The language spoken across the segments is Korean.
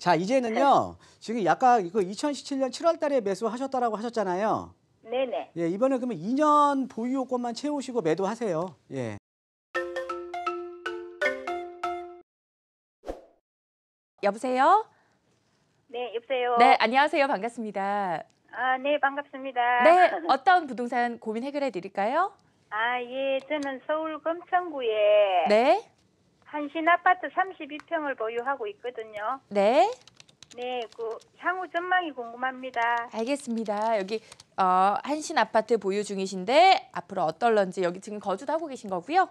자, 이제는요. 네. 지금 약간 이거 2017년 7월 달에 매수하셨다라고 하셨잖아요. 네네. 예, 이번에 그러면 2년 보유요건만 채우시고 매도하세요. 예. 여보세요? 네, 여보세요. 네, 안녕하세요. 반갑습니다. 아, 네, 반갑습니다. 네, 어떤 부동산 고민 해결해 드릴까요? 아, 예, 저는 서울 금천구에 네. 한신 아파트 32평을 보유하고 있거든요. 네. 네, 그 향후 전망이 궁금합니다. 알겠습니다. 여기 어, 한신 아파트 보유 중이신데 앞으로 어떨런지 여기 지금 거주도 하고 계신 거고요.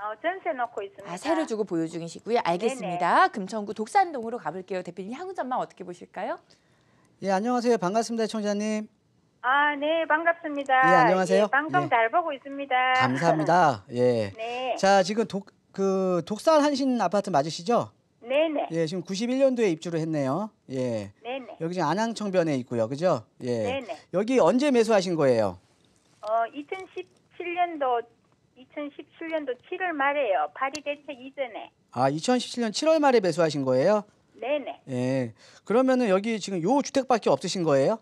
어, 전세 놓고 있습니다. 아, 새로 주고 보유 중이시고요. 알겠습니다. 네네. 금천구 독산동으로 가볼게요. 대표님 향후 전망 어떻게 보실까요? 예, 안녕하세요. 반갑습니다, 청자님. 아, 네, 반갑습니다. 예, 안녕하세요. 예, 방송 예. 잘 보고 있습니다. 감사합니다. 예. 네. 자, 지금 독, 그 독산 한신 아파트 맞으시죠? 네네. 예, 지금 91년도에 입주를 했네요. 예. 네네. 여기 지금 안양청변에 있고요. 그죠? 예. 네네. 여기 언제 매수하신 거예요? 어, 2017년도 2017년도 7월 말에요. 파리 대책 이전에. 아, 2017년 7월 말에 매수하신 거예요? 네네. 예. 그러면은 여기 지금 요 주택밖에 없으신 거예요?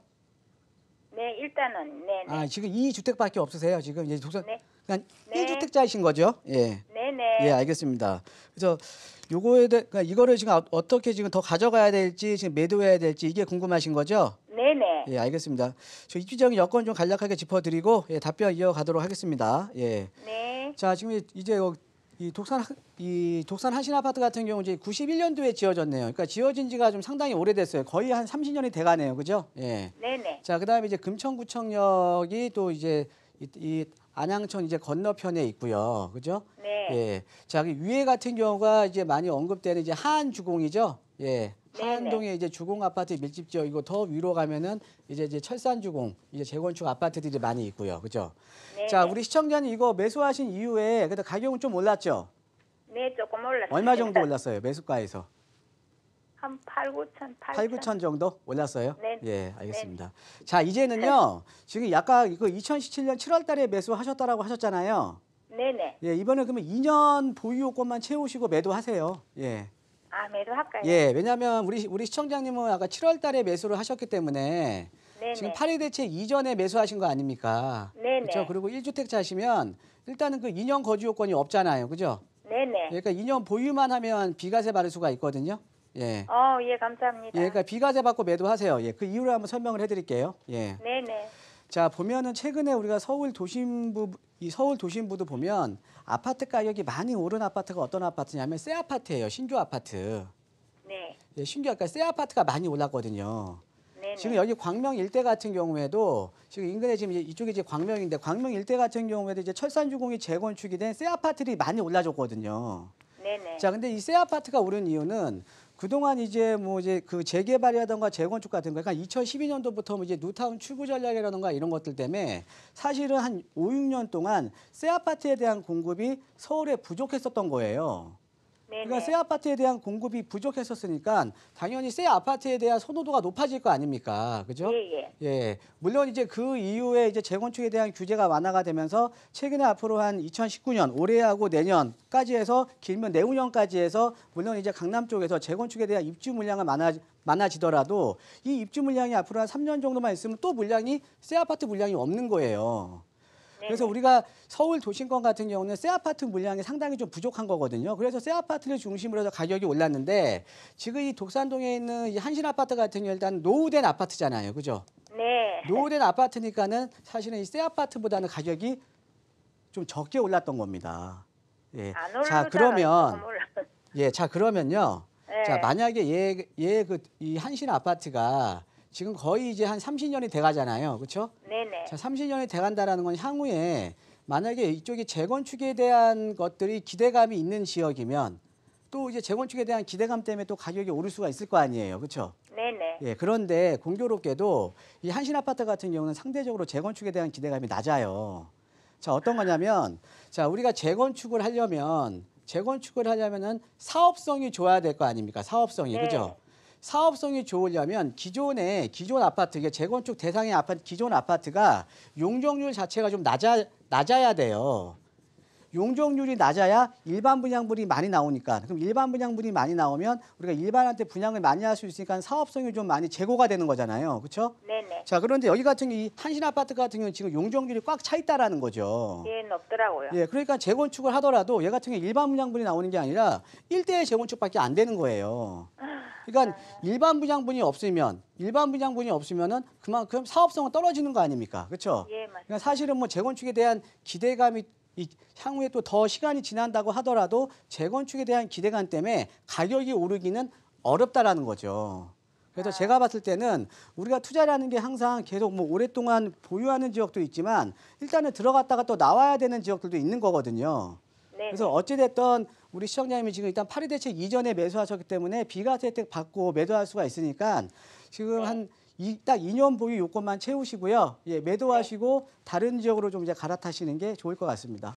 네, 일단은 네 아, 지금 이 주택밖에 없으세요? 지금 이제 독산 네. 그냥 네. 이 주택자이신 거죠? 예. 네네. 예, 알겠습니다. 그래서 요거에 대해 그러니까 이거를 지금 어, 어떻게 지금 더 가져가야 될지 지금 매도해야 될지 이게 궁금하신 거죠? 네네. 예, 알겠습니다. 저 입주적인 여건 좀 간략하게 짚어드리고 예, 답변 이어가도록 하겠습니다. 예. 네. 자, 지금 이제 이 독산 이 독산 한신 아파트 같은 경우 이제 91년도에 지어졌네요. 그러니까 지어진 지가 좀 상당히 오래됐어요. 거의 한 30년이 돼가네요, 그죠? 예. 네네. 자, 그다음에 이제 금천구청역이 또 이제 이, 이 안양천 이제 건너편에 있고요, 그죠? 네. 예. 자, 그 위에 같은 경우가 이제 많이 언급되는 이제 한주공이죠. 예. 네, 한동에 네. 이제 주공 아파트 밀집 지역이거더 위로 가면은 이제 이제 철산 주공 이제 재건축 아파트들이 많이 있고요. 그죠? 자, 우리 시청자는 이거 매수하신 이후에 그래도 가격은 좀 올랐죠? 네, 조금 올랐어요. 얼마 정도 올랐어요? 매수가에서? 한 8, 9천, 8, 천 정도 올랐어요? 네. 예, 알겠습니다. 네네. 자, 이제는요. 지금 약간 이거 2017년 7월 달에 매수하셨다라고 하셨잖아요. 네네. 예, 이번에 그러면 2년 보유요건만 채우시고 매도하세요. 예. 아, 매도할까요? 예, 왜냐하면 우리 우리 시청자님은 아까 7월달에 매수를 하셨기 때문에 네네. 지금 8일 대체 이전에 매수하신 거 아닙니까? 네네. 그렇죠. 그리고 1주택자 하시면 일단은 그 2년 거주 요건이 없잖아요, 그죠? 네네. 그러니까 2년 보유만 하면 비과세 받을 수가 있거든요. 예. 어, 예, 감사합니다. 예, 그러니까 비과세 받고 매도하세요. 예, 그 이유를 한번 설명을 해드릴게요. 예. 네네. 자 보면은 최근에 우리가 서울 도심부 이 서울 도심부도 보면 아파트 가격이 많이 오른 아파트가 어떤 아파트냐면 새 아파트예요 신규 아파트. 네. 예, 신규 아까 새 아파트가 많이 올랐거든요. 네네. 지금 여기 광명 일대 같은 경우에도 지금 인근에 지금 이쪽이 이제 광명인데 광명 일대 같은 경우에도 이제 철산주공이 재건축이 된 새 아파트들이 많이 올라졌거든요. 네네. 자, 근데 이 새 아파트가 오른 이유는 그동안 이제 뭐 이제 그 재개발이라든가 재건축 같은 거, 그러니까 2012년도부터 뭐 이제 뉴타운 출구 전략이라든가 이런 것들 때문에 사실은 한 5, 6년 동안 새 아파트에 대한 공급이 서울에 부족했었던 거예요. 그러니까 새 아파트에 대한 공급이 부족했었으니까 당연히 새 아파트에 대한 선호도가 높아질 거 아닙니까? 그죠? 예, 예. 예. 물론 이제 그 이후에 이제 재건축에 대한 규제가 완화가 되면서 최근에 앞으로 한 2019년 올해하고 내년까지 해서 길면 내후년까지 해서 물론 이제 강남 쪽에서 재건축에 대한 입주 물량은 많아 많아지더라도 이 입주 물량이 앞으로 한 3년 정도만 있으면 또 물량이 새 아파트 물량이 없는 거예요. 그래서 네. 우리가 서울 도심권 같은 경우는 새 아파트 물량이 상당히 좀 부족한 거거든요. 그래서 새 아파트를 중심으로 해서 가격이 올랐는데 지금 이 독산동에 있는 이 한신 아파트 같은 경우 일단 노후된 아파트잖아요. 그죠? 네. 노후된 아파트니까는 사실은 이 새 아파트보다는 가격이 좀 적게 올랐던 겁니다. 예. 자, 그러면 예, 자 그러면요. 네. 자, 만약에 얘얘 그 이 한신 아파트가 지금 거의 이제 한 30년이 돼가잖아요. 그렇죠? 네네. 자, 30년이 돼간다라는 건 향후에 만약에 이쪽이 재건축에 대한 것들이 기대감이 있는 지역이면 또 이제 재건축에 대한 기대감 때문에 또 가격이 오를 수가 있을 거 아니에요. 그렇죠? 네네. 예, 그런데 공교롭게도 이 한신 아파트 같은 경우는 상대적으로 재건축에 대한 기대감이 낮아요. 자, 어떤 거냐면 자, 우리가 재건축을 하려면 재건축을 하려면은 사업성이 좋아야 될 거 아닙니까? 사업성이. 네. 그죠? 사업성이 좋으려면 기존의 기존 아파트, 재건축 대상의 아파트, 기존 아파트가 용적률 자체가 좀 낮아, 낮아야 돼요. 용적률이 낮아야 일반 분양물이 많이 나오니까 그럼 일반 분양물이 많이 나오면 우리가 일반한테 분양을 많이 할 수 있으니까 사업성이 좀 많이 재고가 되는 거잖아요. 그렇죠? 네네. 자 그런데 여기 같은 이 한신 아파트 같은 경우는 지금 용적률이 꽉 차 있다라는 거죠. 예, 높더라고요. 예, 그러니까 재건축을 하더라도 얘 같은 경우 일반 분양물이 나오는 게 아니라 일대의 재건축밖에 안 되는 거예요. 그러니까 일반 분양분이 없으면 일반 분양분이 없으면은 그만큼 사업성은 떨어지는 거 아닙니까? 그렇죠? 예, 맞습니다. 그러니까 사실은 뭐 재건축에 대한 기대감이 이 향후에 또 더 시간이 지난다고 하더라도 재건축에 대한 기대감 때문에 가격이 오르기는 어렵다라는 거죠. 그래서 아. 제가 봤을 때는 우리가 투자라는 게 항상 계속 뭐 오랫동안 보유하는 지역도 있지만 일단은 들어갔다가 또 나와야 되는 지역들도 있는 거거든요. 네 그래서 네. 어찌됐든 우리 시청자님이 지금 일단 파리 대책 이전에 매수하셨기 때문에 비과세 혜택 받고 매도할 수가 있으니까 지금 네. 한 이, 딱 2년 보유 요건만 채우시고요. 예, 매도하시고 다른 지역으로 좀 이제 갈아타시는 게 좋을 것 같습니다.